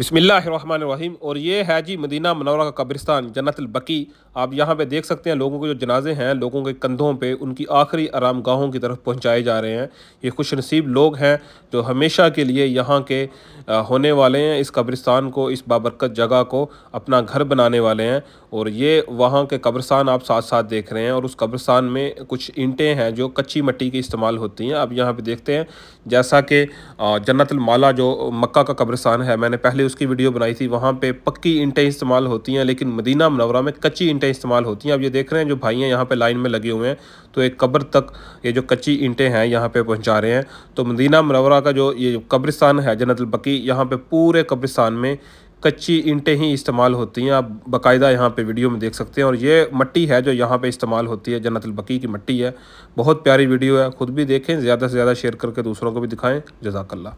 बिसमीम और ये है जी मदीना मनौरा का कब्रिस्तान बकी आप यहाँ पे देख सकते हैं लोगों के जो जनाजे हैं लोगों के कंधों पे उनकी आखिरी आराम गाहों की तरफ पहुँचाए जा रहे हैं ये खुश नसीब लोग हैं जो हमेशा के लिए यहाँ के होने वाले हैं इस कब्रिस्तान को इस बाबरकत जगह को अपना घर बनाने वाले हैं और ये वहाँ के कब्रस्तान आप साथ साथ देख रहे हैं और उस कब्रस्तान में कुछ ईंटें हैं जो कच्ची मट्टी की इस्तेमाल होती हैं आप यहाँ पर देखते हैं जैसा कि जन्नतमाला जो मक्का का कब्रस्तान है मैंने पहले उसकी वीडियो बनाई थी वहाँ पे पक्की इंटें इस्तेमाल होती हैं लेकिन मदीना मनवरा में कच्ची इंटें इस्तेमाल होती हैं अब ये देख रहे हैं जो भाई हैं यहाँ पे लाइन में लगे हुए हैं तो एक कब्र तक ये जो कच्ची इंटें हैं यहाँ पे पहुँचा रहे हैं तो मदीना मनवरा का जो ये कब्रिस्तान है जन्नतलबकी यहाँ पर पूरे कब्रिस्तान में कच्ची इंटें ही इस्तेमाल होती हैं आप बाकायदा यहाँ पे वीडियो में देख सकते हैं और ये मट्टी है जो यहाँ पे इस्तेमाल होती है जन्तलबकी की मट्टी है बहुत प्यारी वीडियो है ख़ुद भी देखें ज़्यादा से ज़्यादा शेयर करके दूसरों को भी दिखाएं जजाकल्ला